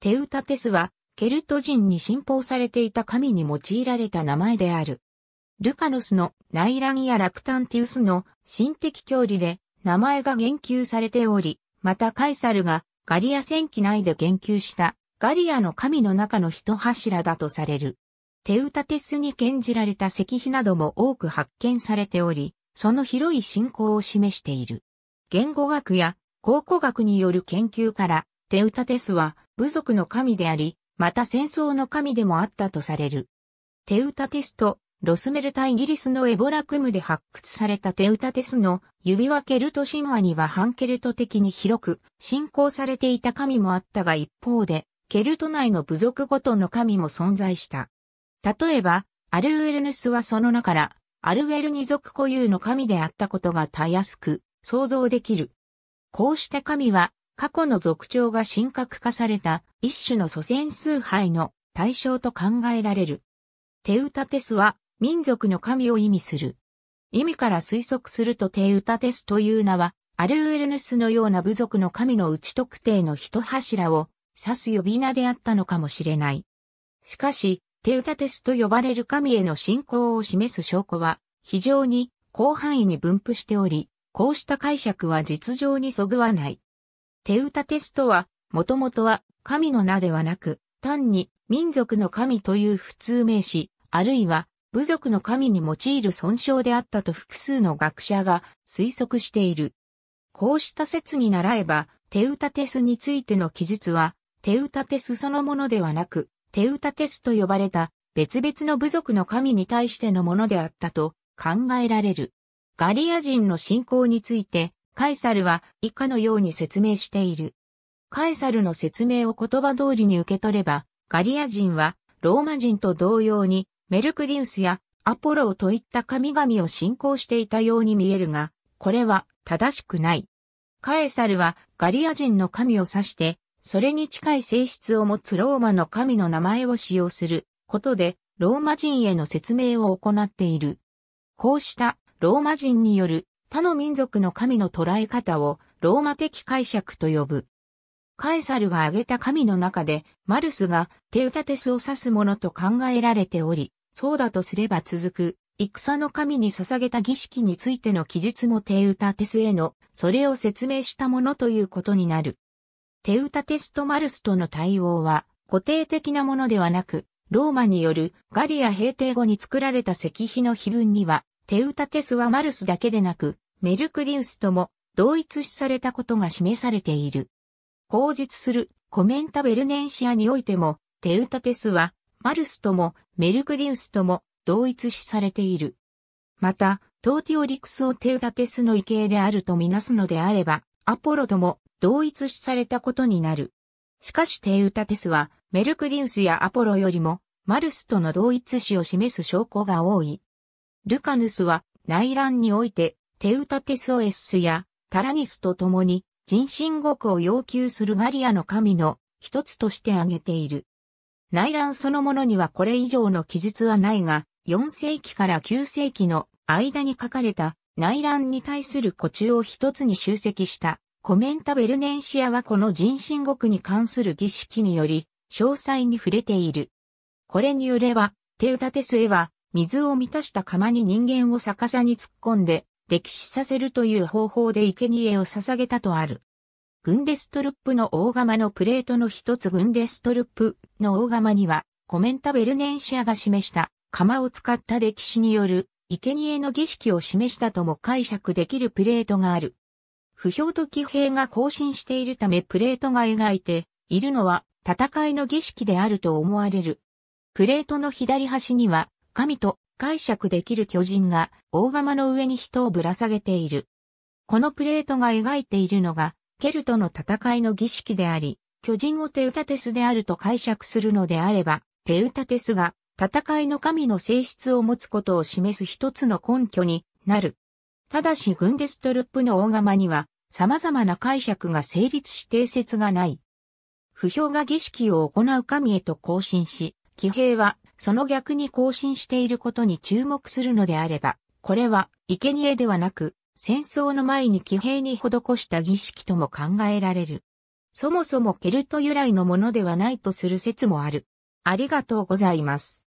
テウタテスは、ケルト人に信奉されていた神に用いられた名前である。ルカノスの内乱やラクタンティウスの神的教理で名前が言及されており、またカイサルがガリア戦記内で言及したガリアの神の中の一柱だとされる。テウタテスに献じられた石碑なども多く発見されており、その広い信仰を示している。言語学や考古学による研究から、テウタテスは部族の神であり、また戦争の神でもあったとされる。テウタテスとロスメルタイギリスのエボラクムで発掘されたテウタテスの指輪ケルト神話にはハンケルト的に広く信仰されていた神もあったが一方で、ケルト内の部族ごとの神も存在した。例えば、アルウェルヌスはその中から、アルウェルニ族固有の神であったことがたやすく想像できる。こうして神は過去の族長が神格化された一種の祖先崇拝の対象と考えられる。テウタテスは民族の神を意味する。意味から推測するとテウタテスという名は、アルウエルヌスのような部族の神の内特定の一柱を指す呼び名であったのかもしれない。しかし、テウタテスと呼ばれる神への信仰を示す証拠は非常に広範囲に分布しており、こうした解釈は実情にそぐわない。手歌テストは、もともとは神の名ではなく、単に民族の神という普通名詞、あるいは部族の神に用いる損傷であったと複数の学者が推測している。こうした説に習えば、テウタテスについての記述は、テウタテスそのものではなく、テウタテスと呼ばれた別々の部族の神に対してのものであったと考えられる。ガリア人の信仰について、カエサルは以下のように説明している。カエサルの説明を言葉通りに受け取れば、ガリア人はローマ人と同様にメルクリウスやアポロといった神々を信仰していたように見えるが、これは正しくない。カエサルはガリア人の神を指して、それに近い性質を持つローマの神の名前を使用することで、ローマ人への説明を行っている。こうしたローマ人による他の民族の神の捉え方をローマ的解釈と呼ぶ。カエサルが挙げた神の中で、マルスがテウタテスを指すものと考えられており、そうだとすれば続く、戦の神に捧げた儀式についての記述もテウタテスへの、それを説明したものということになる。テウタテスとマルスとの対応は、固定的なものではなく、ローマによるガリア平定後に作られた石碑の碑文には、テウタテスはマルスだけでなく、メルクリウスとも同一視されたことが示されている。口述するコメンタベルネンシアにおいても、テウタテスはマルスともメルクリウスとも同一視されている。また、トーティオリクスをテウタテスの異形であるとみなすのであれば、アポロとも同一視されたことになる。しかしテウタテスはメルクリウスやアポロよりもマルスとの同一視を示す証拠が多い。ルカヌスは内乱においてテウタテスオエスやタラニスと共に人心国を要求するガリアの神の一つとして挙げている。内乱そのものにはこれ以上の記述はないが、4世紀から9世紀の間に書かれた内乱に対する誇中を一つに集積したコメンタベルネンシアはこの人心国に関する儀式により詳細に触れている。これによれば、テウタテスエは水を満たした釜に人間を逆さに突っ込んで、溺死させるという方法で生贄を捧げたとある。グンデストルップの大釜のプレートの一つグンデストルップの大釜には、コメンタベルネンシアが示した釜を使った歴史による生贄の儀式を示したとも解釈できるプレートがある。不評と騎兵が行進しているためプレートが描いているのは戦いの儀式であると思われる。プレートの左端には神と解釈できる巨人が大釜の上に人をぶら下げている。このプレートが描いているのが、ケルトの戦いの儀式であり、巨人をテウタテスであると解釈するのであれば、テウタテスが戦いの神の性質を持つことを示す一つの根拠になる。ただしグンデストルップの大釜には様々な解釈が成立し定説がない。不評が儀式を行う神へと更新し、騎兵はその逆に更新していることに注目するのであれば、これは、生贄ではなく、戦争の前に騎兵に施した儀式とも考えられる。そもそもケルト由来のものではないとする説もある。ありがとうございます。